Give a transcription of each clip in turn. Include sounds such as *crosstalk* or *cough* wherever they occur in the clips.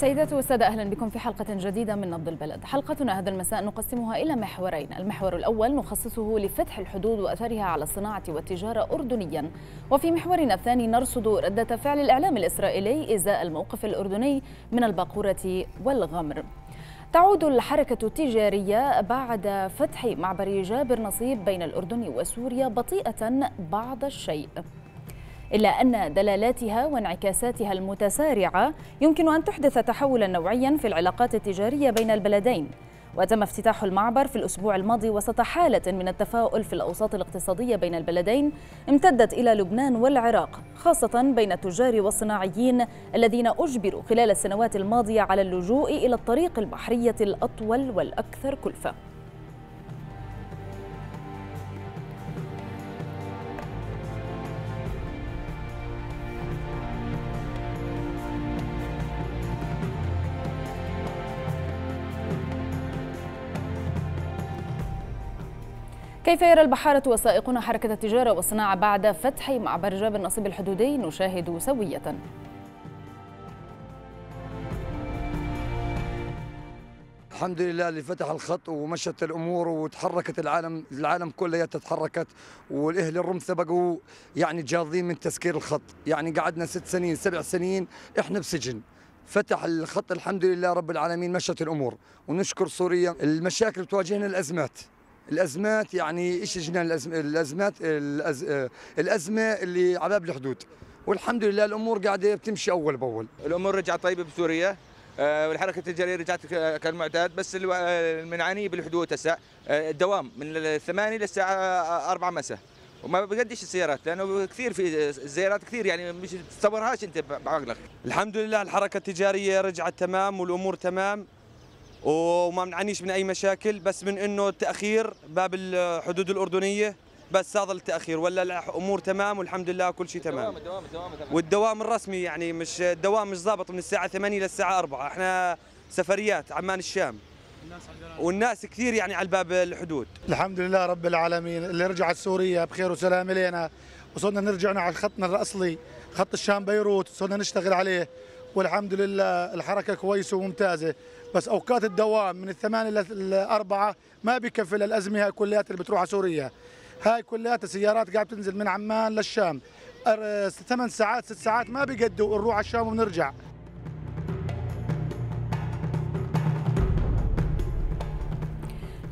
سيداتي والسادة أهلا بكم في حلقة جديدة من نبض البلد حلقتنا هذا المساء نقسمها إلى محورين المحور الأول نخصصه لفتح الحدود وأثرها على الصناعة والتجارة أردنيا وفي محورنا الثاني نرصد ردة فعل الإعلام الإسرائيلي إزاء الموقف الأردني من الباقورة والغمر تعود الحركة التجارية بعد فتح معبر جابر نصيب بين الأردن وسوريا بطيئة بعض الشيء إلا أن دلالاتها وانعكاساتها المتسارعة يمكن أن تحدث تحولا نوعيا في العلاقات التجارية بين البلدين وتم افتتاح المعبر في الأسبوع الماضي وسط حالة من التفاؤل في الأوساط الاقتصادية بين البلدين امتدت إلى لبنان والعراق خاصة بين التجار والصناعيين الذين أجبروا خلال السنوات الماضية على اللجوء إلى الطريق البحرية الأطول والأكثر كلفة كيف يرى البحارة وسائقون حركة التجارة والصناعة بعد فتح معبر جاب النصيب الحدودي نشاهد سوية الحمد لله اللي فتح الخط ومشت الامور وتحركت العالم العالم كله تتحركت والاهل الرمثه بقوا يعني جاضين من تسكير الخط يعني قعدنا ست سنين سبع سنين احنا بسجن فتح الخط الحمد لله رب العالمين مشت الامور ونشكر سوريا المشاكل تواجهنا الازمات الازمات يعني ايش جنان الازمات الازمه اللي على باب الحدود والحمد لله الامور قاعده بتمشي اول باول الامور رجعت طيبه بسوريا آه، والحركه التجاريه رجعت كالمعتاد بس آه، المنعاني بالحدود هسه آه، الدوام من الثمانية للساعه 4 مساء وما بقدش السيارات لانه كثير في السيارات كثير يعني مش تتصورهاش انت بعقلك الحمد لله الحركه التجاريه رجعت تمام والامور تمام وما بنعانيش من اي مشاكل بس من انه التاخير باب الحدود الاردنيه بس هذا التاخير ولا الامور تمام والحمد لله كل شيء تمام الدوام الدوام الدوام والدوام الرسمي يعني مش الدوام مش ضابط من الساعه 8 للساعه 4 احنا سفريات عمان الشام والناس كثير يعني على باب الحدود الحمد لله رب العالمين اللي رجعت سوريا بخير وسلام الينا وصرنا نرجعنا على خطنا الاصلي خط الشام بيروت صرنا نشتغل عليه والحمد لله الحركه كويسه وممتازه بس اوقات الدوام من الثمانية للأربعة ما بكفي للازمه هاي كليات اللي بتروح على سوريا هاي كليات السيارات قاعده بتنزل من عمان للشام ثمان ساعات ست ساعات ما بيقدوا نروح على الشام ونرجع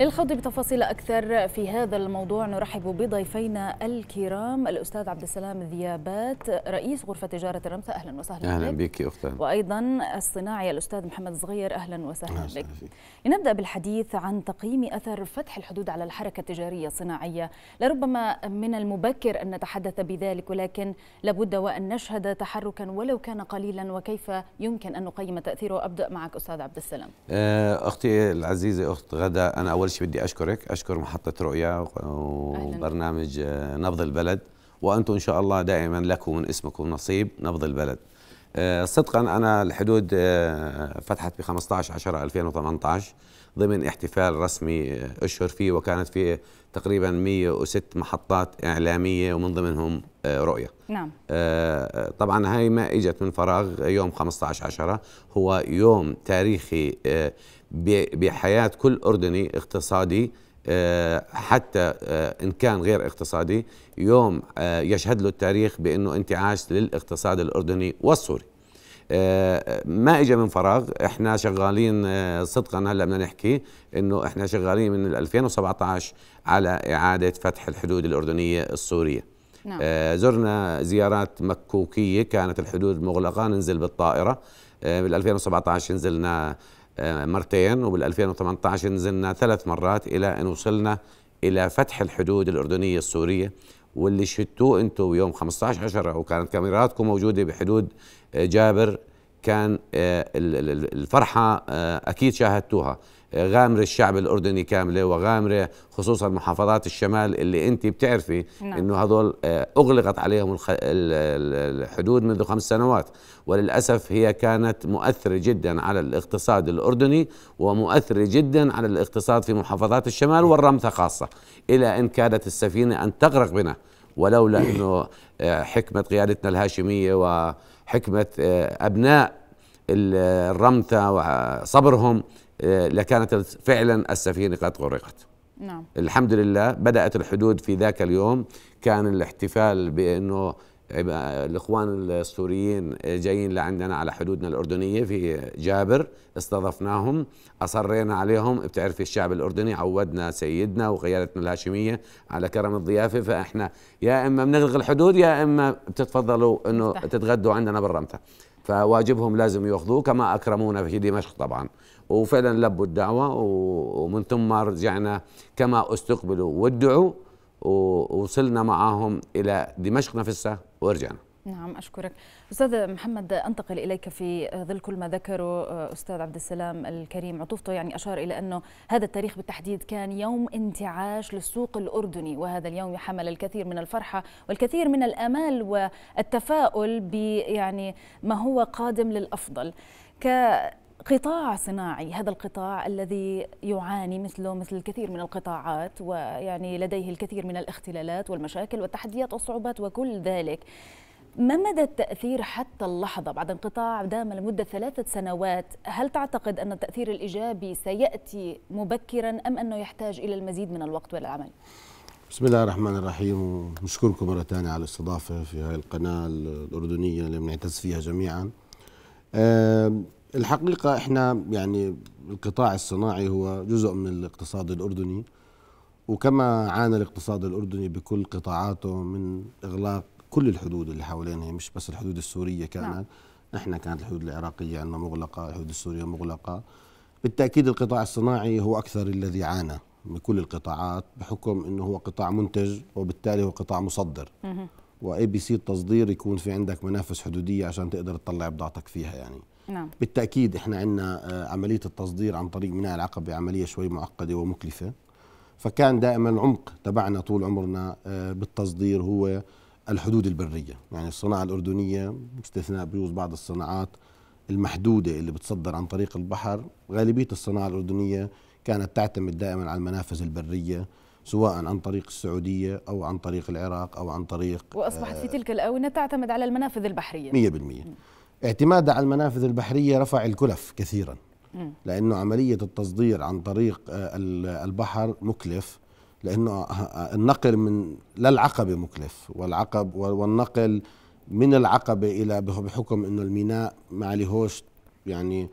للخوض بتفاصيل أكثر في هذا الموضوع نرحب بضيفينا الكرام الأستاذ عبد السلام ذيابات رئيس غرفة تجارة الرمثة أهلا وسهلا أهلا بك يا وأيضا الصناعي الأستاذ محمد صغير أهلا وسهلا أهلا بك فيك. لنبدأ بالحديث عن تقييم أثر فتح الحدود على الحركة التجارية الصناعية لربما من المبكر أن نتحدث بذلك ولكن لابد وأن نشهد تحركا ولو كان قليلا وكيف يمكن أن نقيم تأثيره أبدأ معك أستاذ عبد السلام آه، أختي العزيزة أخت غدا أنا أول اول شيء بدي اشكرك اشكر محطه رؤيا وبرنامج آه، نبض البلد وانتم ان شاء الله دائما لكم من اسمكم نصيب نبض البلد آه، صدقا انا الحدود آه، فتحت ب 15 10 2018 ضمن احتفال رسمي آه، أشهر فيه وكانت فيه تقريبا 106 محطات إعلامية ومن ضمنهم آه، رؤية نعم آه، طبعا هاي ما إجت من فراغ يوم 15 عشرة هو يوم تاريخي بحياة كل أردني اقتصادي حتى إن كان غير اقتصادي يوم يشهد له التاريخ بأنه انتعاش للاقتصاد الأردني والسوري ما اجى من فراغ احنا شغالين آه، صدقا هلا بدنا نحكي انه احنا شغالين من 2017 على اعاده فتح الحدود الاردنيه السوريه نعم. آه، زرنا زيارات مكوكية كانت الحدود مغلقة ننزل بالطائرة آه، بال 2017 نزلنا مرتين وبال 2018 نزلنا ثلاث مرات إلى أن وصلنا إلى فتح الحدود الأردنية السورية واللي شفتوه انتم يوم 15 10 وكانت كاميراتكم موجوده بحدود آه، جابر كان آه، الفرحه آه، اكيد شاهدتوها غامرة الشعب الأردني كاملة وغامرة خصوصا محافظات الشمال اللي أنت بتعرفي نعم. أنه هذول آه، أغلقت عليهم الحدود منذ خمس سنوات وللأسف هي كانت مؤثرة جدا على الاقتصاد الأردني ومؤثرة جدا على الاقتصاد في محافظات الشمال والرمثة خاصة إلى أن كادت السفينة أن تغرق بنا ولولا أنه آه، حكمة قيادتنا الهاشمية وحكمة آه، أبناء الرمثة وصبرهم آه، لكانت فعلا السفينة قد غرقت نعم. الحمد لله بدأت الحدود في ذاك اليوم كان الاحتفال بأنه الإخوان السوريين جايين لعندنا على حدودنا الأردنية في جابر استضفناهم أصرينا عليهم بتعرفي الشعب الأردني عودنا سيدنا وقيادتنا الهاشمية على كرم الضيافة فإحنا يا إما بنغلق الحدود يا إما بتتفضلوا أنه تتغدوا عندنا بالرمثة فواجبهم لازم يأخذوه كما أكرمونا في دمشق طبعاً وفعلا لبوا الدعوة ومن ثم رجعنا كما استقبلوا وادعوا ووصلنا معهم إلى دمشق نفسها ورجعنا نعم أشكرك أستاذ محمد أنتقل إليك في ظل كل ما ذكره أستاذ عبد السلام الكريم عطوفته يعني أشار إلى أنه هذا التاريخ بالتحديد كان يوم انتعاش للسوق الأردني وهذا اليوم يحمل الكثير من الفرحة والكثير من الأمال والتفاؤل ب يعني ما هو قادم للأفضل ك قطاع صناعي هذا القطاع الذي يعاني مثله مثل الكثير من القطاعات ويعني لديه الكثير من الاختلالات والمشاكل والتحديات والصعوبات وكل ذلك ما مدى التأثير حتى اللحظة بعد انقطاع دام لمدة ثلاثة سنوات هل تعتقد أن التأثير الإيجابي سيأتي مبكرا أم أنه يحتاج إلى المزيد من الوقت والعمل؟ بسم الله الرحمن الرحيم ونشكركم مرة ثانية على الاستضافة في هذه القناة الأردنية اللي بنعتز فيها جميعا الحقيقة احنا يعني القطاع الصناعي هو جزء من الاقتصاد الأردني وكما عانى الاقتصاد الأردني بكل قطاعاته من إغلاق كل الحدود اللي حوالينا يعني مش بس الحدود السورية كانت نعم. احنا كانت الحدود العراقية عندنا مغلقة الحدود السورية مغلقة بالتأكيد القطاع الصناعي هو أكثر الذي عانى من كل القطاعات بحكم أنه هو قطاع منتج وبالتالي هو قطاع مصدر واي بي سي التصدير يكون في عندك منافس حدودية عشان تقدر تطلع بضاعتك فيها يعني نعم. بالتاكيد احنا عندنا آه، عمليه التصدير عن طريق ميناء العقبه عمليه شوي معقده ومكلفه فكان دائما العمق تبعنا طول عمرنا آه، بالتصدير هو الحدود البريه يعني الصناعه الاردنيه باستثناء بيوز بعض الصناعات المحدوده اللي بتصدر عن طريق البحر غالبيه الصناعه الاردنيه كانت تعتمد دائما على المنافذ البريه سواء عن طريق السعودية أو عن طريق العراق أو عن طريق وأصبحت في آه، تلك الآونة تعتمد على المنافذ البحرية 100% اعتماد على المنافذ البحريه رفع الكلف كثيرا لانه عمليه التصدير عن طريق آه، البحر مكلف لانه آه، آه، النقل من للعقبه مكلف والعقب والنقل من العقبه الى بحكم انه الميناء ما عليهوش يعني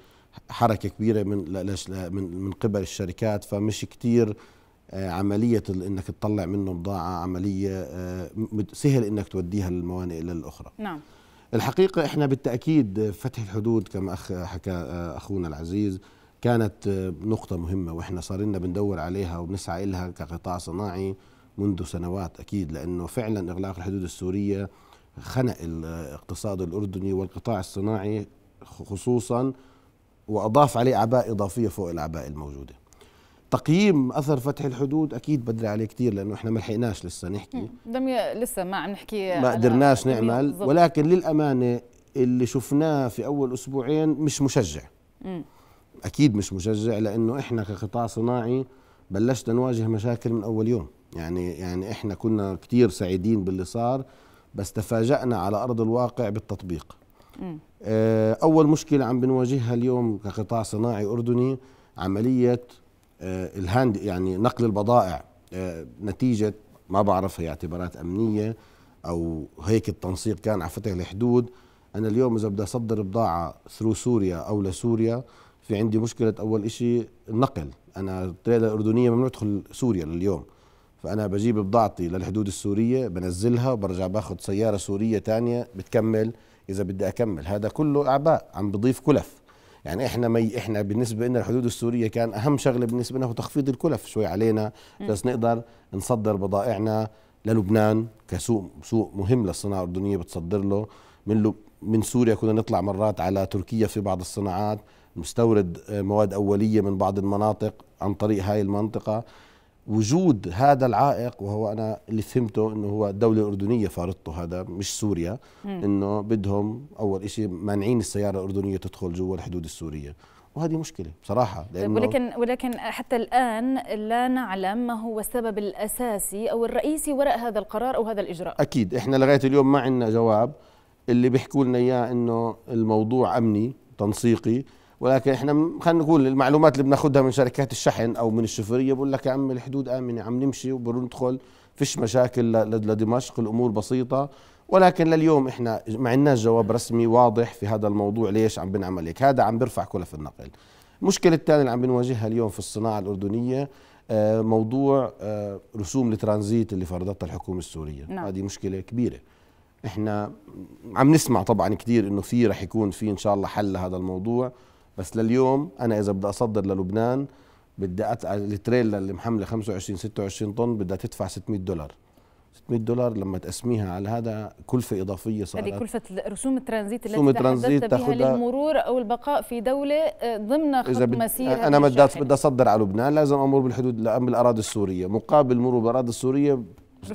حركه كبيره من من قبل الشركات فمش كثير عمليه انك تطلع منه بضاعه عمليه سهل انك توديها للموانئ الاخرى نعم الحقيقة احنا بالتأكيد فتح الحدود كما أخ حكى أخونا العزيز كانت نقطة مهمة واحنا صار لنا بندور عليها وبنسعى إلها كقطاع صناعي منذ سنوات أكيد لأنه فعلا إغلاق الحدود السورية خنق الاقتصاد الأردني والقطاع الصناعي خصوصا وأضاف عليه أعباء إضافية فوق الأعباء الموجودة تقييم اثر فتح الحدود اكيد بدري عليه كثير لانه احنا ما لحقناش لسه نحكي دم لسه ما عم نحكي ما قدرناش نعمل بالزبط. ولكن للامانه اللي شفناه في اول اسبوعين مش مشجع مم. اكيد مش مشجع لانه احنا كقطاع صناعي بلشنا نواجه مشاكل من اول يوم يعني يعني احنا كنا كثير سعيدين باللي صار بس تفاجأنا على ارض الواقع بالتطبيق مم. آه، اول مشكله عم بنواجهها اليوم كقطاع صناعي اردني عمليه آه، الهاند يعني نقل البضائع آه، نتيجه ما بعرف هي اعتبارات امنيه او هيك التنسيق كان على فتح الحدود انا اليوم اذا بدي اصدر بضاعه ثرو سوريا او لسوريا في عندي مشكله اول إشي النقل انا التريلا الاردنيه ممنوع تدخل سوريا لليوم فانا بجيب بضاعتي للحدود السوريه بنزلها وبرجع باخذ سياره سوريه تانية بتكمل اذا بدي اكمل هذا كله اعباء عم بضيف كلف يعني احنا مي احنا بالنسبه لنا الحدود السوريه كان اهم شغله بالنسبه لنا هو تخفيض الكلف شوي علينا بس نقدر نصدر بضائعنا للبنان كسوق سوق مهم للصناعه الاردنيه بتصدر له من لب من سوريا كنا نطلع مرات على تركيا في بعض الصناعات نستورد آه، مواد اوليه من بعض المناطق عن طريق هاي المنطقه وجود هذا العائق وهو انا اللي فهمته انه هو الدوله الاردنيه فارضته هذا مش سوريا انه بدهم اول شيء مانعين السياره الاردنيه تدخل جوا الحدود السوريه وهذه مشكله بصراحه طيب، لانه ولكن ولكن حتى الان لا نعلم ما هو السبب الاساسي او الرئيسي وراء هذا القرار او هذا الاجراء اكيد احنا لغايه اليوم ما عندنا جواب اللي بيحكوا لنا اياه انه الموضوع امني تنسيقي ولكن احنا خلينا نقول المعلومات اللي بناخذها من شركات الشحن او من الشفريه بقول لك يا عم الحدود امنه عم نمشي وبندخل فيش مشاكل لدمشق الامور بسيطه ولكن لليوم احنا ما عندناش جواب رسمي واضح في هذا الموضوع ليش عم بنعمل هيك هذا عم بيرفع كلف النقل المشكله الثانيه اللي عم بنواجهها اليوم في الصناعه الاردنيه آه، موضوع آه، رسوم الترانزيت اللي فرضتها الحكومه السوريه نعم. هذه مشكله كبيره احنا عم نسمع طبعا كثير انه في رح يكون في ان شاء الله حل لهذا الموضوع بس لليوم انا اذا بدي اصدر للبنان بدي أتقل التريلا اللي محمله 25 26 طن بدها تدفع 600 دولار 600 دولار لما تقسميها على هذا كلفة إضافية صارت هذه كلفة رسوم الترانزيت التي رسوم بها للمرور أو البقاء في دولة آه، ضمن خط إذا بد... مسيرة أنا بدي بدي أصدر على لبنان لازم أمر بالحدود بالأراضي السورية مقابل مرور بالأراضي السورية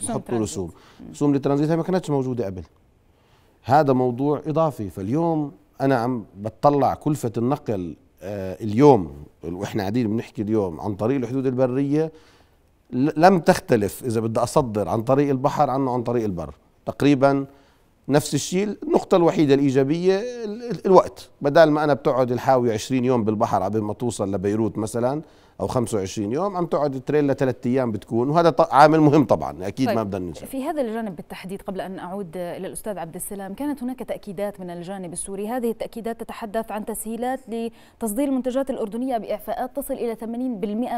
بحطوا رسوم رسوم الترانزيت هي ما كانتش موجودة قبل هذا موضوع إضافي فاليوم انا عم بتطلع كلفه النقل آه، اليوم واحنا قاعدين بنحكي اليوم عن طريق الحدود البريه لم تختلف اذا بدي اصدر عن طريق البحر عنه عن طريق البر تقريبا نفس الشيء النقطة الوحيدة الإيجابية الوقت بدل ما أنا بتقعد الحاوية 20 يوم بالبحر قبل ما توصل لبيروت مثلا او 25 يوم عم تقعد تريلا ثلاث ايام بتكون وهذا عامل مهم طبعا اكيد طيب ما بدنا ننسى في هذا الجانب بالتحديد قبل ان اعود الى الاستاذ عبد السلام كانت هناك تاكيدات من الجانب السوري هذه التاكيدات تتحدث عن تسهيلات لتصدير المنتجات الاردنيه باعفاءات تصل الى 80%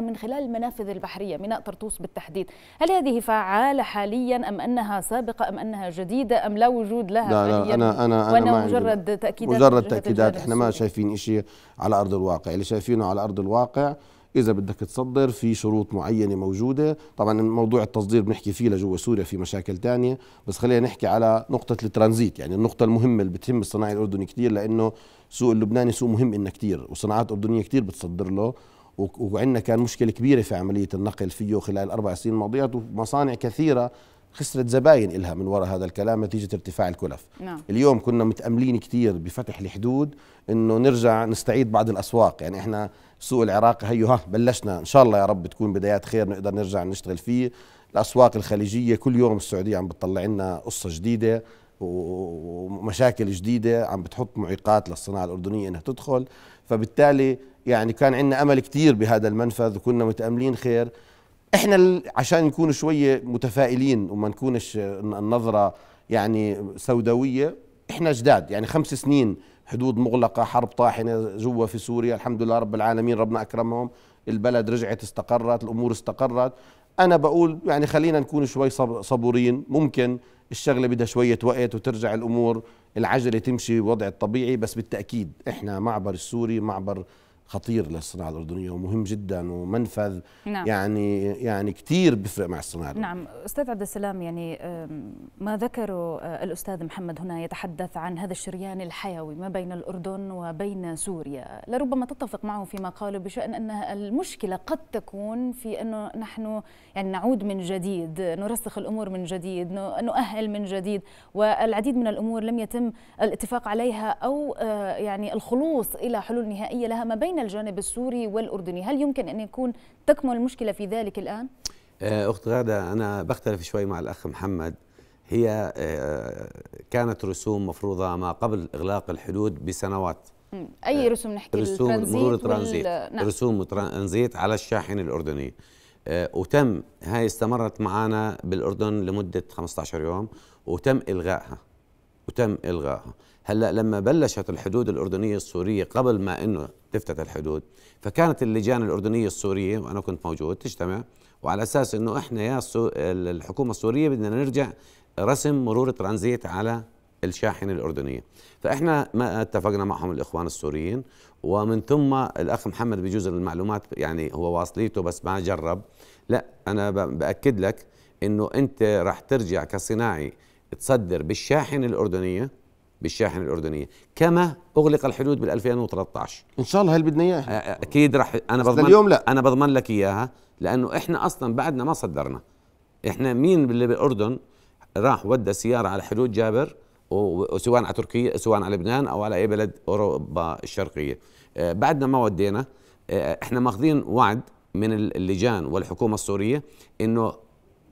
من خلال المنافذ البحريه ميناء طرطوس بالتحديد هل هذه فعاله حاليا ام انها سابقه ام انها جديده ام لا وجود لها لا لا انا انا انا مجرد تاكيدات مجرد تاكيدات احنا ما شايفين شيء على ارض الواقع اللي شايفينه على ارض الواقع اذا بدك تصدر في شروط معينه موجوده طبعا موضوع التصدير بنحكي فيه لجوا سوريا في مشاكل تانية بس خلينا نحكي على نقطه الترانزيت يعني النقطه المهمه اللي بتهم الصناعي الاردني كثير لانه السوق اللبناني سوق مهم إنه كثير وصناعات اردنيه كثير بتصدر له وعندنا كان مشكله كبيره في عمليه النقل فيه خلال الاربع سنين الماضيات ومصانع كثيره خسرت زباين إلها من وراء هذا الكلام نتيجة ارتفاع الكلف نعم. اليوم كنا متأملين كتير بفتح الحدود أنه نرجع نستعيد بعض الأسواق يعني إحنا السوق العراقي هيو ها بلشنا ان شاء الله يا رب تكون بدايات خير نقدر نرجع نشتغل فيه الاسواق الخليجيه كل يوم السعوديه عم بتطلع لنا قصه جديده ومشاكل جديده عم بتحط معيقات للصناعه الاردنيه انها تدخل فبالتالي يعني كان عندنا امل كثير بهذا المنفذ وكنا متاملين خير احنا عشان نكون شويه متفائلين وما نكونش النظره يعني سوداويه احنا جداد يعني خمس سنين حدود مغلقة حرب طاحنة جوا في سوريا الحمد لله رب العالمين ربنا أكرمهم البلد رجعت استقرت الأمور استقرت أنا بقول يعني خلينا نكون شوي صبورين ممكن الشغلة بدها شوية وقت وترجع الأمور العجلة تمشي وضع الطبيعي بس بالتأكيد إحنا معبر السوري معبر خطير للصناعه الاردنيه ومهم جدا ومنفذ نعم. يعني يعني كثير بيفرق مع الصناعه نعم استاذ عبد السلام يعني ما ذكره أه، الاستاذ محمد هنا يتحدث عن هذا الشريان الحيوي ما بين الاردن وبين سوريا لربما تتفق معه فيما قاله بشان ان المشكله قد تكون في انه نحن يعني نعود من جديد نرسخ الامور من جديد نؤهل من جديد والعديد من الامور لم يتم الاتفاق عليها او أه، يعني الخلوص الى حلول نهائيه لها ما بين الجانب السوري والأردني هل يمكن أن يكون تكمن المشكلة في ذلك الآن؟ آه، أخت غادة أنا بختلف شوي مع الأخ محمد هي آه، كانت رسوم مفروضة ما قبل إغلاق الحدود بسنوات أي آه، رسوم نحكي رسوم مرور ترانزيت وال... نعم. رسوم ترانزيت على الشاحن الأردني وتم هاي استمرت معنا بالأردن لمدة 15 يوم وتم إلغائها وتم إلغائها هلا لما بلشت الحدود الاردنيه السوريه قبل ما انه تفتت الحدود فكانت اللجان الاردنيه السوريه وانا كنت موجود تجتمع وعلى اساس انه احنا يا الحكومه السوريه بدنا نرجع رسم مرور ترانزيت على الشاحنه الاردنيه فاحنا ما اتفقنا معهم الاخوان السوريين ومن ثم الاخ محمد بجوز المعلومات يعني هو واصليته بس ما جرب لا انا باكد لك انه انت راح ترجع كصناعي تصدر بالشاحنه الاردنيه بالشاحنه الاردنيه كما اغلق الحدود بال 2013 ان شاء الله هي اللي بدنا اياها اكيد رح انا بضمن اليوم لا انا بضمن لك اياها لانه احنا اصلا بعدنا ما صدرنا احنا مين اللي بالاردن راح ودى سياره على حدود جابر وسواء على تركيا سواء على لبنان او على اي بلد اوروبا الشرقيه بعدنا ما ودينا احنا ماخذين وعد من اللجان والحكومه السوريه انه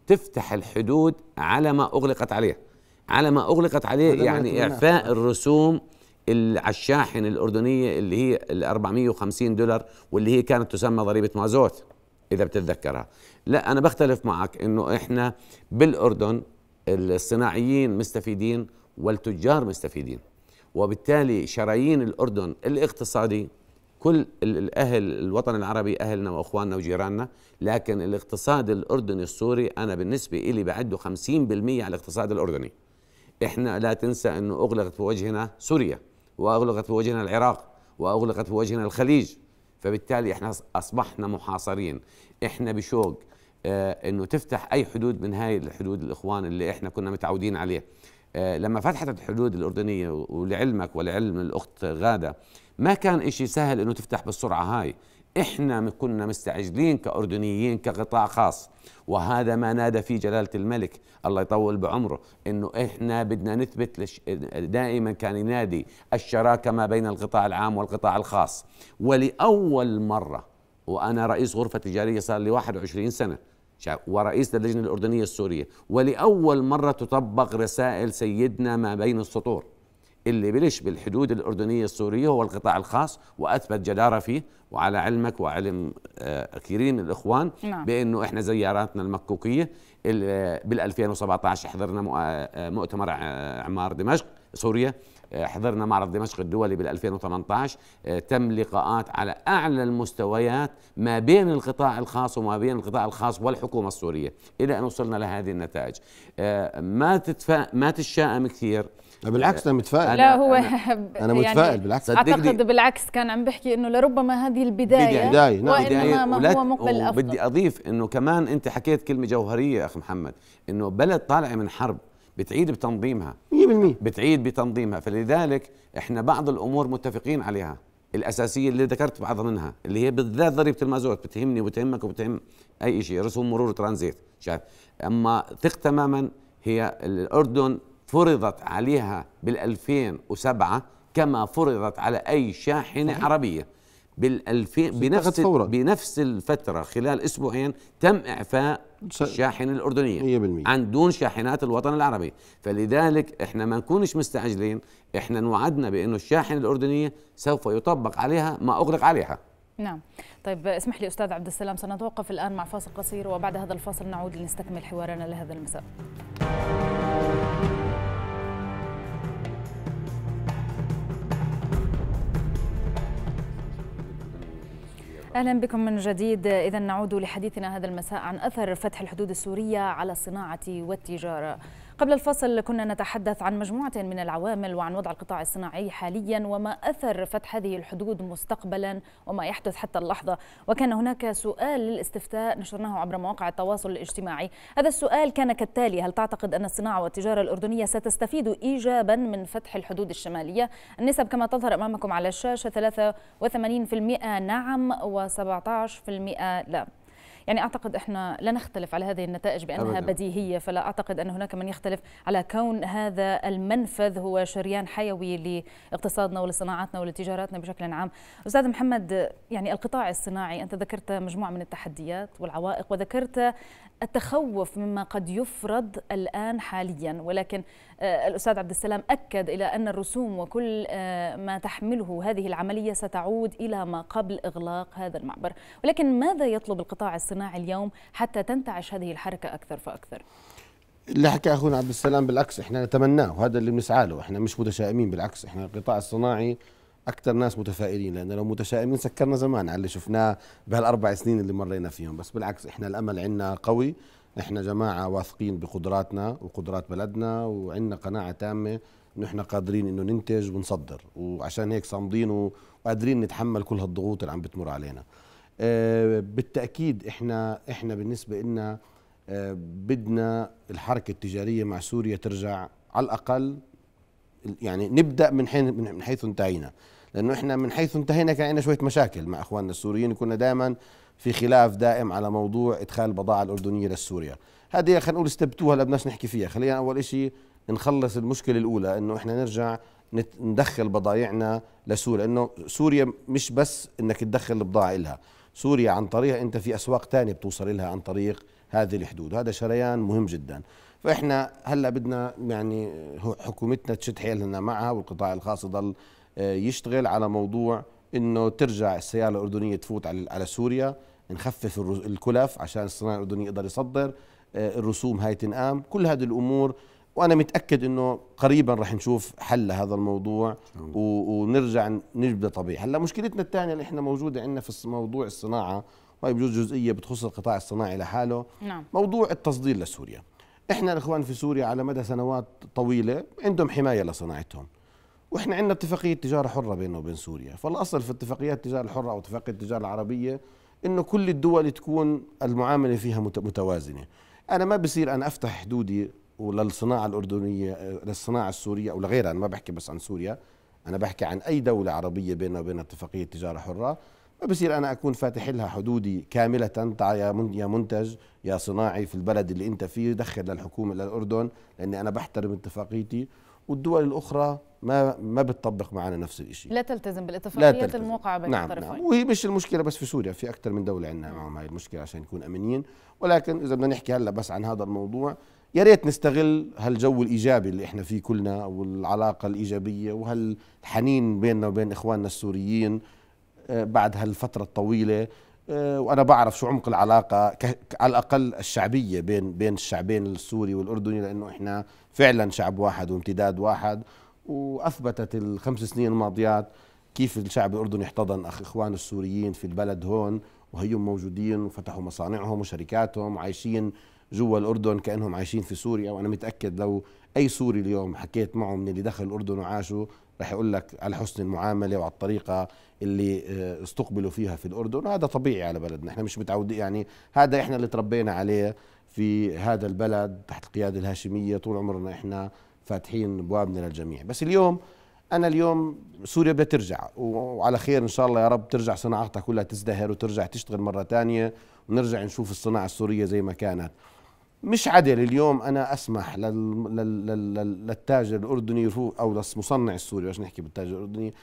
تفتح الحدود على ما اغلقت عليه على ما اغلقت عليه يعني اعفاء الرسوم اللي على الشاحن الاردنيه اللي هي ال 450 دولار واللي هي كانت تسمى ضريبه مازوت اذا بتتذكرها لا انا بختلف معك انه احنا بالاردن الصناعيين مستفيدين والتجار مستفيدين وبالتالي شرايين الاردن الاقتصادي كل الاهل الوطن العربي اهلنا واخواننا وجيراننا لكن الاقتصاد الاردني السوري انا بالنسبه لي بعده 50% على الاقتصاد الاردني احنا لا تنسى انه اغلقت في وجهنا سوريا واغلقت في وجهنا العراق واغلقت في وجهنا الخليج فبالتالي احنا اصبحنا محاصرين احنا بشوق آه انه تفتح اي حدود من هاي الحدود الاخوان اللي احنا كنا متعودين عليه آه لما فتحت الحدود الاردنيه ولعلمك ولعلم الاخت غاده ما كان إشي سهل انه تفتح بالسرعه هاي احنا كنا مستعجلين كاردنيين كقطاع خاص وهذا ما نادى فيه جلاله الملك الله يطول بعمره انه احنا بدنا نثبت لش دائما كان ينادي الشراكه ما بين القطاع العام والقطاع الخاص ولاول مره وانا رئيس غرفه تجاريه صار لي 21 سنه ورئيس اللجنه الاردنيه السوريه ولاول مره تطبق رسائل سيدنا ما بين السطور اللي بلش بالحدود الأردنية السورية هو القطاع الخاص وأثبت جدارة فيه وعلى علمك وعلم آه، كثيرين الإخوان نعم. بأنه إحنا زياراتنا المكوكية آه، بال 2017 حضرنا آه، مؤتمر عمار دمشق سوريا حضرنا معرض دمشق الدولي بال 2018 تم لقاءات على اعلى المستويات ما بين القطاع الخاص وما بين القطاع الخاص والحكومه السوريه الى ان وصلنا لهذه النتائج ما تتفا ما تتشائم كثير بالعكس انا متفائل لا هو انا, *laughs* أنا يعني متفائل يعني بالعكس اعتقد بالعكس كان عم بحكي انه لربما هذه البدايه بدايه نعم بدايه ما هو مقبل افضل بدي اضيف انه كمان انت حكيت كلمه جوهريه يا اخي محمد انه بلد طالعه من حرب بتعيد بتنظيمها 100% بتعيد بتنظيمها فلذلك احنا بعض الامور متفقين عليها الاساسيه اللي ذكرت بعض منها اللي هي بالذات ضريبه المازوت بتهمني وبتهمك وبتهم اي شيء رسوم مرور ترانزيت شايف اما ثق تماما هي الاردن فرضت عليها بال2007 كما فرضت على أي شاحنة صحيح. عربية بال2000 بنفس بنفس الفترة خلال أسبوعين تم إعفاء الشاحنة الأردنية 100% عن دون شاحنات الوطن العربي فلذلك إحنا ما نكونش مستعجلين إحنا نوعدنا بأنه الشاحنة الأردنية سوف يطبق عليها ما أغلق عليها نعم طيب اسمح لي أستاذ عبد السلام سنتوقف الآن مع فاصل قصير وبعد هذا الفاصل نعود لنستكمل حوارنا لهذا المساء اهلا بكم من جديد اذا نعود لحديثنا هذا المساء عن اثر فتح الحدود السوريه على الصناعه والتجاره قبل الفصل كنا نتحدث عن مجموعة من العوامل وعن وضع القطاع الصناعي حاليا وما أثر فتح هذه الحدود مستقبلا وما يحدث حتى اللحظة وكان هناك سؤال للاستفتاء نشرناه عبر مواقع التواصل الاجتماعي هذا السؤال كان كالتالي هل تعتقد أن الصناعة والتجارة الأردنية ستستفيد إيجابا من فتح الحدود الشمالية النسب كما تظهر أمامكم على الشاشة 83% نعم و17% لا يعني أعتقد إحنا لا نختلف على هذه النتائج بأنها أبداً. بديهية فلا أعتقد أن هناك من يختلف على كون هذا المنفذ هو شريان حيوي لاقتصادنا ولصناعاتنا ولتجاراتنا بشكل عام أستاذ محمد يعني القطاع الصناعي أنت ذكرت مجموعة من التحديات والعوائق وذكرت التخوف مما قد يفرض الآن حاليا ولكن آه، الأستاذ عبد السلام أكد إلى أن الرسوم وكل آه، ما تحمله هذه العملية ستعود إلى ما قبل إغلاق هذا المعبر ولكن ماذا يطلب القطاع الصناعي اليوم حتى تنتعش هذه الحركة أكثر فأكثر؟ اللي حكى اخونا عبد السلام بالعكس احنا نتمناه وهذا اللي بنسعى له احنا مش متشائمين بالعكس احنا القطاع الصناعي اكثر ناس متفائلين لانه لو متشائمين سكرنا زمان على اللي شفناه بهالاربع سنين اللي مرينا فيهم بس بالعكس احنا الامل عندنا قوي احنا جماعه واثقين بقدراتنا وقدرات بلدنا وعندنا قناعه تامه انه احنا قادرين انه ننتج ونصدر وعشان هيك صامدين وقادرين نتحمل كل هالضغوط اللي عم بتمر علينا آه، بالتاكيد احنا احنا بالنسبه لنا آه، بدنا الحركه التجاريه مع سوريا ترجع على الاقل يعني نبدا من حين من حيث انتهينا لانه احنا من حيث انتهينا كان عندنا شويه مشاكل مع اخواننا السوريين كنا دائما في خلاف دائم على موضوع ادخال البضاعه الاردنيه لسوريا هذه خلينا نقول استبتوها لا بدناش نحكي فيها خلينا اول شيء نخلص المشكله الاولى انه احنا نرجع ندخل بضايعنا لسوريا لانه سوريا مش بس انك تدخل البضاعه لها سوريا عن طريقها انت في اسواق تانية بتوصل لها عن طريق هذه الحدود هذا شريان مهم جدا فاحنا هلا بدنا يعني حكومتنا تشد حيلنا معها والقطاع الخاص يضل آه، يشتغل على موضوع انه ترجع السياره الاردنيه تفوت على سوريا نخفف الكلف عشان الصناعه الاردنيه يقدر يصدر آه، الرسوم هاي تنقام كل هذه الامور وانا متاكد انه قريبا رح نشوف حل لهذا الموضوع نعم. ونرجع نبدا طبيعي هلا مشكلتنا الثانيه اللي احنا موجوده عندنا في موضوع الصناعه وهي بجوز جزئيه بتخص القطاع الصناعي لحاله نعم. موضوع التصدير لسوريا احنا الاخوان في سوريا على مدى سنوات طويله عندهم حمايه لصناعتهم واحنا عندنا اتفاقيه تجاره حره بيننا وبين سوريا فالاصل في اتفاقيات التجاره الحره او اتفاقيه التجاره العربيه انه كل الدول تكون المعامله فيها متوازنه انا ما بصير انا افتح حدودي وللصناعه الاردنيه للصناعه السوريه او لغيرها انا ما بحكي بس عن سوريا انا بحكي عن اي دوله عربيه بيننا وبين اتفاقيه تجاره حره ما بصير انا اكون فاتح لها حدودي كامله يا منتج يا صناعي في البلد اللي انت فيه دخل للحكومه للاردن لاني انا بحترم اتفاقيتي والدول الاخرى ما ما بتطبق معنا نفس الشيء لا تلتزم بالاتفاقيات الموقعه بين نعم الطرفين نعم وهي مش المشكله بس في سوريا في اكثر من دوله عندنا معهم هاي المشكله عشان نكون امنيين ولكن اذا بدنا نحكي هلا بس عن هذا الموضوع يا ريت نستغل هالجو الايجابي اللي احنا فيه كلنا والعلاقه الايجابيه وهالحنين بيننا وبين اخواننا السوريين آه، بعد هالفتره الطويله آه، وانا بعرف شو عمق العلاقه على الاقل الشعبيه بين بين الشعبين السوري والاردني لانه احنا فعلا شعب واحد وامتداد واحد واثبتت الخمس سنين الماضيات كيف الشعب الاردني احتضن اخ اخوان السوريين في البلد هون وهيهم موجودين وفتحوا مصانعهم وشركاتهم وعايشين جوا الاردن كانهم عايشين في سوريا وانا متاكد لو اي سوري اليوم حكيت معه من اللي دخل الاردن وعاشوا رح يقول لك على حسن المعامله وعلى الطريقه اللي آه، استقبلوا فيها في الاردن وهذا طبيعي على بلدنا احنا مش متعودين يعني هذا احنا اللي تربينا عليه في هذا البلد تحت القياده الهاشميه طول عمرنا احنا فاتحين ابوابنا للجميع بس اليوم انا اليوم سوريا بدها ترجع وعلى خير ان شاء الله يا رب ترجع صناعتها كلها تزدهر وترجع تشتغل مره ثانيه ونرجع نشوف الصناعه السوريه زي ما كانت مش عدل اليوم انا اسمح لل... لل... لل... للتاجر الاردني او للمصنع السوري عشان نحكي بالتاجر الاردني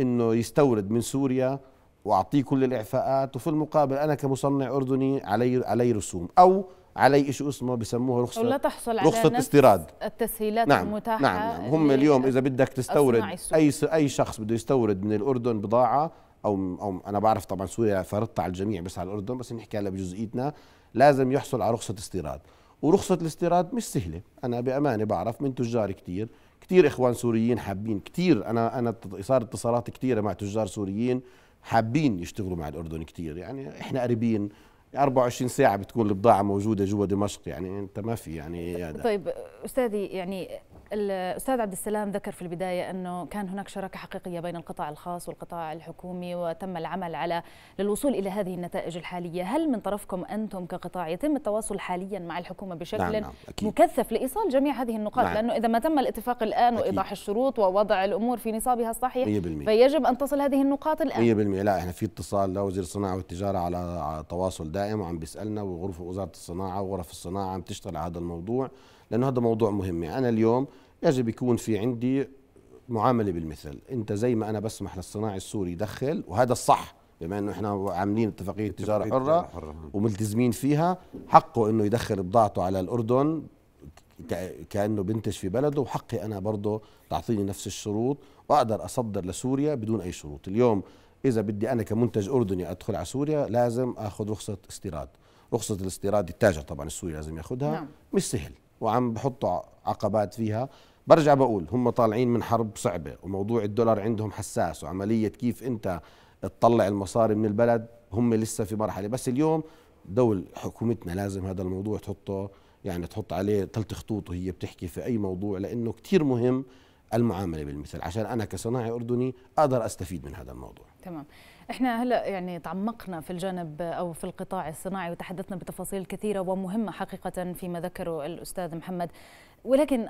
انه يستورد من سوريا واعطيه كل الاعفاءات وفي المقابل انا كمصنع اردني علي علي رسوم او علي شيء اسمه بسموها رخصه لا تحصل على رخصه استيراد التسهيلات نعم المتاحه نعم, نعم هم اليوم اذا بدك تستورد اي اي شخص بده يستورد من الاردن بضاعه او او انا بعرف طبعا سوريا فرضت على الجميع بس على الاردن بس نحكي هلا بجزئيتنا لازم يحصل على رخصه استيراد ورخصه الاستيراد مش سهله انا بامانه بعرف من تجار كثير كثير اخوان سوريين حابين كثير انا انا صار اتصالات كثيره مع تجار سوريين حابين يشتغلوا مع الاردن كثير يعني احنا قريبين 24 ساعه بتكون البضاعه موجوده جوا دمشق يعني انت ما في يعني هذا طيب استاذي يعني الأستاذ عبد السلام ذكر في البداية أنه كان هناك شراكة حقيقية بين القطاع الخاص والقطاع الحكومي وتم العمل على للوصول إلى هذه النتائج الحالية هل من طرفكم أنتم كقطاع يتم التواصل حاليا مع الحكومة بشكل نعم نعم مكثف لإيصال جميع هذه النقاط نعم. لأنه إذا ما تم الاتفاق الآن وإيضاح الشروط ووضع الأمور في نصابها الصحيح 100% فيجب أن تصل هذه النقاط الآن 100% لا إحنا في اتصال لوزير الصناعة والتجارة على تواصل دائم وعم بيسألنا وغرفة وزارة الصناعة وغرف الصناعة عم تشتغل على هذا الموضوع لانه هذا موضوع مهم يعني انا اليوم يجب يكون في عندي معامله بالمثل انت زي ما انا بسمح للصناعي السوري يدخل وهذا الصح بما انه احنا عاملين اتفاقيه تجاره حره, حرة. وملتزمين فيها حقه انه يدخل بضاعته على الاردن كانه بنتج في بلده وحقي انا برضه تعطيني نفس الشروط واقدر اصدر لسوريا بدون اي شروط اليوم اذا بدي انا كمنتج اردني ادخل على سوريا لازم اخذ رخصه استيراد رخصه الاستيراد التاجر طبعا السوري لازم ياخذها نعم. مش سهل وعم بحطوا عقبات فيها برجع بقول هم طالعين من حرب صعبة وموضوع الدولار عندهم حساس وعملية كيف أنت تطلع المصاري من البلد هم لسه في مرحلة بس اليوم دول حكومتنا لازم هذا الموضوع تحطه يعني تحط عليه ثلاث خطوط وهي بتحكي في أي موضوع لأنه كتير مهم المعاملة بالمثل عشان أنا كصناعي أردني أقدر أستفيد من هذا الموضوع تمام احنا هلا يعني تعمقنا في الجانب او في القطاع الصناعي وتحدثنا بتفاصيل كثيره ومهمه حقيقه فيما ذكره الاستاذ محمد ولكن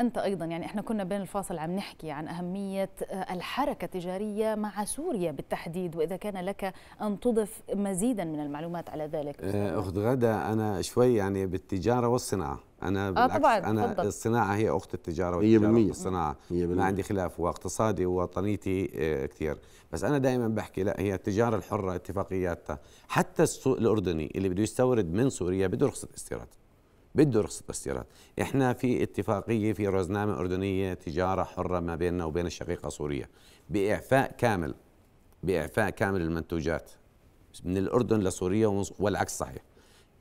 أنت أيضا يعني إحنا كنا بين الفاصل عم نحكي عن أهمية آه، الحركة التجارية مع سوريا بالتحديد وإذا كان لك أن تضف مزيدا من المعلومات على ذلك آه، أخت غدا أنا شوي يعني بالتجارة والصناعة أنا آه، بالعكس آه طبعا أنا فضل. الصناعة هي أخت التجارة والتجارة 100% الصناعة ما عندي خلاف واقتصادي ووطنيتي كثير بس أنا دائما بحكي لا هي التجارة الحرة اتفاقياتها حتى السوق الأردني اللي بده يستورد من سوريا بده رخصة استيراد بده رخصه استيراد احنا في اتفاقيه في رزنامه اردنيه تجاره حره ما بيننا وبين الشقيقه سوريا باعفاء كامل باعفاء كامل المنتوجات من الاردن لسوريا والعكس صحيح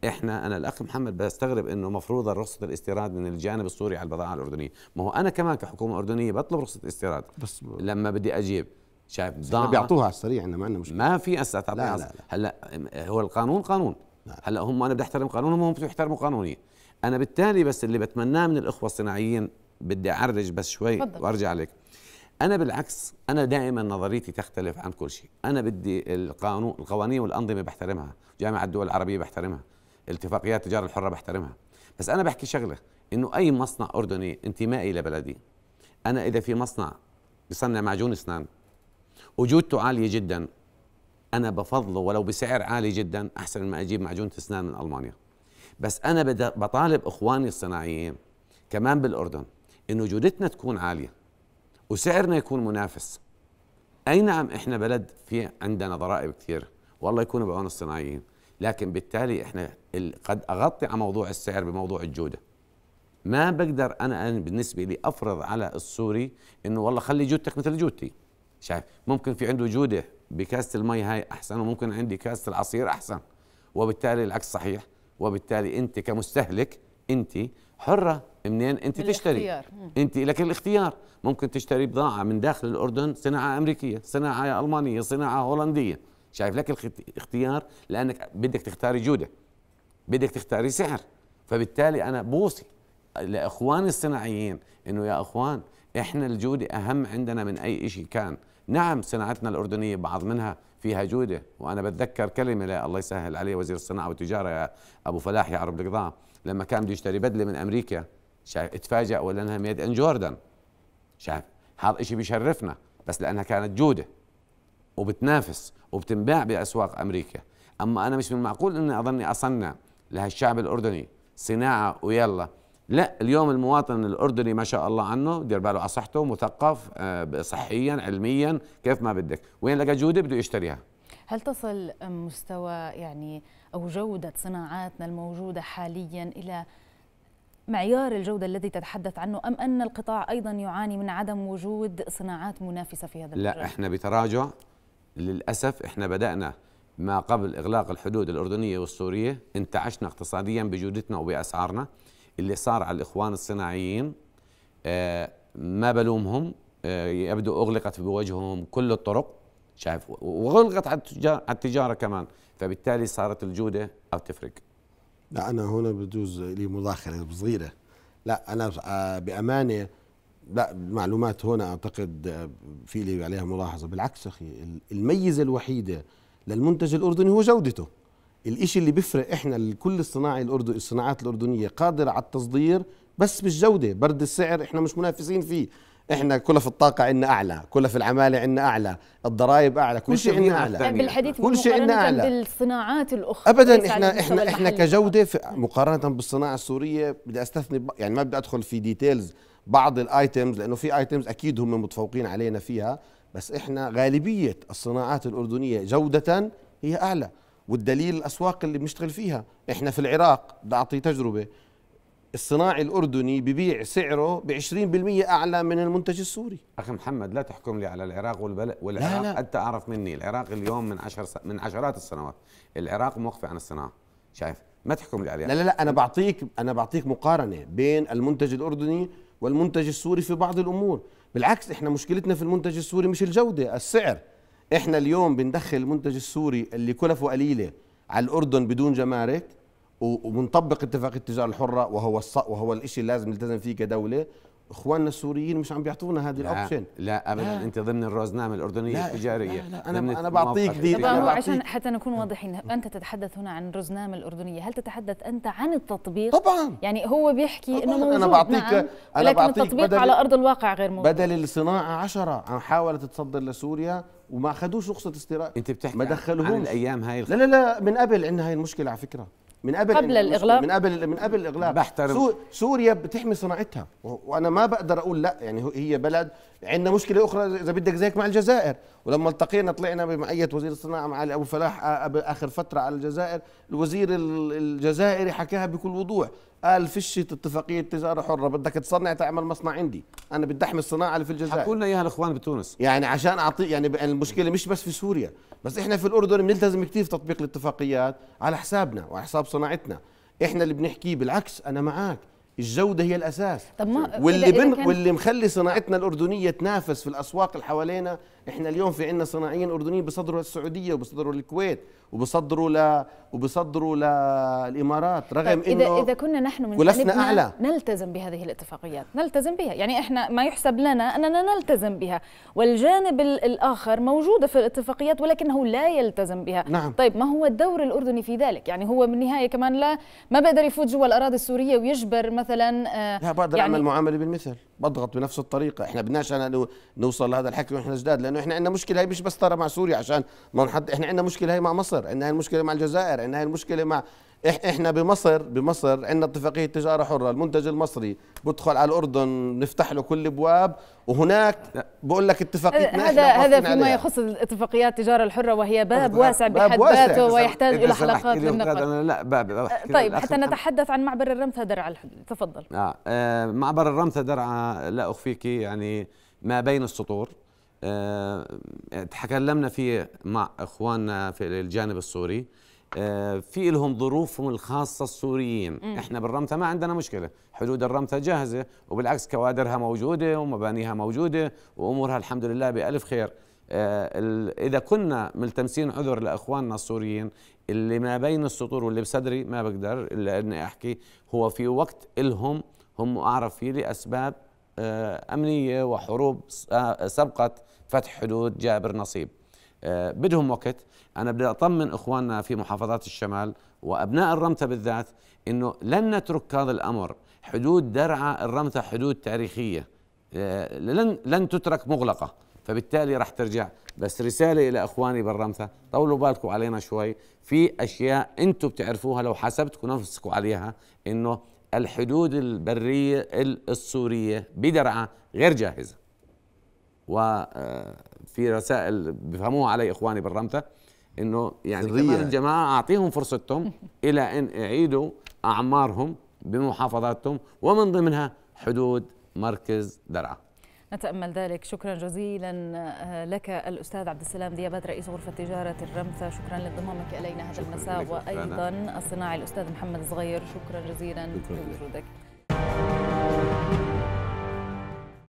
احنا انا الاخ محمد بستغرب انه مفروض رخصه الاستيراد من الجانب السوري على البضاعه الاردنيه ما هو انا كمان كحكومه اردنيه بطلب رخصه استيراد بس لما بدي اجيب شايف بضاعه بيعطوها على السريع احنا ما عندنا مشكله ما في اسا تعطيها لا, لا هلا هو القانون قانون لا. هلا هم انا بدي احترم قانونهم هم يحترموا قانوني انا بالتالي بس اللي بتمناه من الاخوه الصناعيين بدي اعرج بس شوي بدل. وارجع لك انا بالعكس انا دائما نظريتي تختلف عن كل شيء انا بدي القانون القوانين والانظمه بحترمها جامعه الدول العربيه بحترمها اتفاقيات التجاره الحره بحترمها بس انا بحكي شغله انه اي مصنع اردني انتمائي لبلدي انا اذا في مصنع بصنع معجون اسنان وجودته عاليه جدا انا بفضله ولو بسعر عالي جدا احسن ما اجيب معجون اسنان من المانيا بس أنا بطالب إخواني الصناعيين كمان بالأردن إنه جودتنا تكون عالية وسعرنا يكون منافس أي نعم إحنا بلد في عندنا ضرائب كثير والله يكونوا بعون الصناعيين لكن بالتالي إحنا قد أغطي على موضوع السعر بموضوع الجودة ما بقدر أنا, أنا بالنسبة لي أفرض على السوري إنه والله خلي جودتك مثل جودتي شايف ممكن في عنده جودة بكاسة المي هاي أحسن وممكن عندي كاسة العصير أحسن وبالتالي العكس صحيح وبالتالي انت كمستهلك انت حره منين انت تشتري انت لك الاختيار ممكن تشتري بضاعه من داخل الاردن صناعه امريكيه صناعه المانيه صناعه هولنديه شايف لك الاختيار لانك بدك تختاري جوده بدك تختاري سعر فبالتالي انا بوصي لاخواني الصناعيين انه يا اخوان احنا الجوده اهم عندنا من اي شيء كان نعم صناعتنا الاردنيه بعض منها فيها جوده وانا بتذكر كلمه لا الله يسهل عليه وزير الصناعه والتجاره يا ابو فلاح يا عرب القضاء لما كان بده يشتري بدله من امريكا شايف اتفاجئ ولا انها ميد ان جوردن شايف هذا شيء بيشرفنا بس لانها كانت جوده وبتنافس وبتنباع باسواق امريكا اما انا مش من المعقول اني اظني اصنع لهالشعب الاردني صناعه ويلا لا اليوم المواطن الاردني ما شاء الله عنه دير باله على صحته مثقف آه، صحيا علميا كيف ما بدك وين لقى جوده بده يشتريها هل تصل مستوى يعني او جوده صناعاتنا الموجوده حاليا الى معيار الجودة الذي تتحدث عنه أم أن القطاع أيضا يعاني من عدم وجود صناعات منافسة في هذا المجال؟ لا إحنا بتراجع للأسف إحنا بدأنا ما قبل إغلاق الحدود الأردنية والسورية انتعشنا اقتصاديا بجودتنا وبأسعارنا اللي صار على الإخوان الصناعيين آه، ما بلومهم آه، يبدو أغلقت بوجههم كل الطرق شايف وغلقت على التجارة كمان فبالتالي صارت الجودة أو تفرق لا أنا هنا بجوز لي مداخلة صغيرة لا أنا آه، بأمانة لا المعلومات هنا أعتقد في لي عليها ملاحظة بالعكس أخي الميزة الوحيدة للمنتج الأردني هو جودته الإشي اللي بيفرق إحنا لكل الصناعي الاردني الصناعات الأردنية قادرة على التصدير بس بالجوده برد السعر إحنا مش منافسين فيه احنا كلف في الطاقه عندنا اعلى كلف في العماله عندنا اعلى الضرائب اعلى كل شيء عندنا اعلى بالحديث كل شيء عندنا اعلى بالصناعات الاخرى ابدا احنا احنا احنا كجوده مقارنه بالصناعه السوريه بدي استثني يعني ما بدي ادخل في ديتيلز بعض الايتمز لانه في ايتمز اكيد هم متفوقين علينا فيها بس احنا غالبيه الصناعات الاردنيه جوده هي اعلى والدليل الاسواق اللي بنشتغل فيها احنا في العراق بدي اعطي تجربه الصناعي الاردني ببيع سعره ب 20% اعلى من المنتج السوري اخي محمد لا تحكم لي على العراق والبلد والعراق لا لا. انت اعرف مني العراق اليوم من عشر س... من عشرات السنوات العراق موقف عن الصناعه شايف ما تحكم لي عليها لا لا لا انا بعطيك انا بعطيك مقارنه بين المنتج الاردني والمنتج السوري في بعض الامور بالعكس احنا مشكلتنا في المنتج السوري مش الجوده السعر احنا اليوم بندخل المنتج السوري اللي كلفه قليله على الاردن بدون جمارك وبنطبق اتفاق التجاره الحره وهو الص... وهو الشيء اللي لازم نلتزم فيه كدوله اخواننا السوريين مش عم بيعطونا هذه الاوبشن لا ابدا لا. انت ضمن الرزنامه الاردنيه لا التجاريه لا لا انا انا بعطيك دي طبعا هو عشان حتى نكون واضحين انت تتحدث هنا عن الرزنامه الاردنيه هل تتحدث انت عن التطبيق طبعا يعني هو بيحكي انه موجود نعم. انا بعطيك انا بعطيك التطبيق بدل على ارض الواقع غير موجود بدل الصناعه 10 حاولت تصدر لسوريا وما اخذوش رخصه استيراد انت بتحكي ما دخلوهم الايام هاي لا لا لا من قبل عندنا هاي المشكله على فكره من قبل قبل الاغلاق من قبل من قبل الاغلاق بحترم سوريا بتحمي صناعتها وانا ما بقدر اقول لا يعني هي بلد عندنا مشكله اخرى اذا بدك زيك مع الجزائر ولما التقينا طلعنا بمعيه وزير الصناعه مع ابو فلاح اخر فتره على الجزائر الوزير الجزائري حكاها بكل وضوح قال فيش اتفاقيه تجاره حره بدك تصنع تعمل مصنع عندي انا بدي احمي الصناعه اللي في الجزائر حكوا لنا اياها الاخوان بتونس يعني عشان اعطي يعني المشكله مش بس في سوريا بس احنا في الاردن بنلتزم كثير في تطبيق الاتفاقيات على حسابنا وعلى حساب صناعتنا احنا اللي بنحكيه بالعكس انا معك الجوده هي الاساس طب ما واللي إذا بن... كان... واللي مخلي صناعتنا الاردنيه تنافس في الاسواق اللي حوالينا احنا اليوم في عندنا صناعيين اردنيين بيصدروا للسعوديه وبيصدروا للكويت وبيصدروا وبصدروا للامارات طيب، رغم طيب انه اذا اذا كنا نحن من ولسنا اعلى نلتزم بهذه الاتفاقيات نلتزم بها يعني احنا ما يحسب لنا اننا نلتزم بها والجانب الاخر موجوده في الاتفاقيات ولكنه لا يلتزم بها نعم. طيب ما هو الدور الاردني في ذلك يعني هو بالنهايه كمان لا ما بقدر يفوت جوا الاراضي السوريه ويجبر مثلا آه لا بقدر يعني اعمل معامله بالمثل بضغط بنفس الطريقه احنا بدناش أنا نوصل لهذا الحكي واحنا جداد لانه احنا عندنا مشكله هي مش بس ترى مع سوريا عشان ما نحط احنا عندنا مشكله هي مع مصر عندنا المشكله مع الجزائر لان هاي المشكله مع احنا بمصر بمصر عندنا اتفاقيه تجاره حره المنتج المصري بدخل على الاردن نفتح له كل الابواب وهناك بقول لك اتفاقيه هذا هذا فيما عليها. يخص اتفاقيات التجاره الحره وهي باب واسع بحد ذاته ويحتاج الى حلقات للنقاش لا باب طيب حتى نتحدث عن معبر الرمثة درعا تفضل آه, آه معبر الرمثة درعا لا اخفيك يعني ما بين السطور آه تكلمنا فيه مع اخواننا في الجانب السوري آه، في لهم ظروفهم الخاصة السوريين مم. احنا بالرمثة ما عندنا مشكلة حدود الرمثة جاهزة وبالعكس كوادرها موجودة ومبانيها موجودة وأمورها الحمد لله بألف خير آه، إذا كنا ملتمسين عذر لإخواننا السوريين اللي ما بين السطور واللي بصدري ما بقدر إلا أني أحكي هو في وقت إلهم هم أعرف فيه لأسباب آه، أمنية وحروب سبقت فتح حدود جابر نصيب آه، بدهم وقت انا بدي اطمن اخواننا في محافظات الشمال وابناء الرمثة بالذات انه لن نترك هذا الامر حدود درعا الرمثة حدود تاريخيه آه، لن لن تترك مغلقه فبالتالي راح ترجع بس رساله الى اخواني بالرمثة طولوا بالكم علينا شوي في اشياء انتم بتعرفوها لو حسبتكم نفسكم عليها انه الحدود البريه السوريه بدرعا غير جاهزه وفي آه، رسائل بفهموها علي اخواني بالرمته انه يعني كمان الجماعه اعطيهم فرصتهم الى ان يعيدوا اعمارهم بمحافظاتهم ومن ضمنها حدود مركز درعا نتأمل ذلك شكرا جزيلا آه، لك الأستاذ عبد السلام ديابات رئيس غرفة تجارة الرمثة شكرا لانضمامك إلينا هذا المساء وأيضا الصناعي الأستاذ محمد صغير شكرا جزيلا لوجودك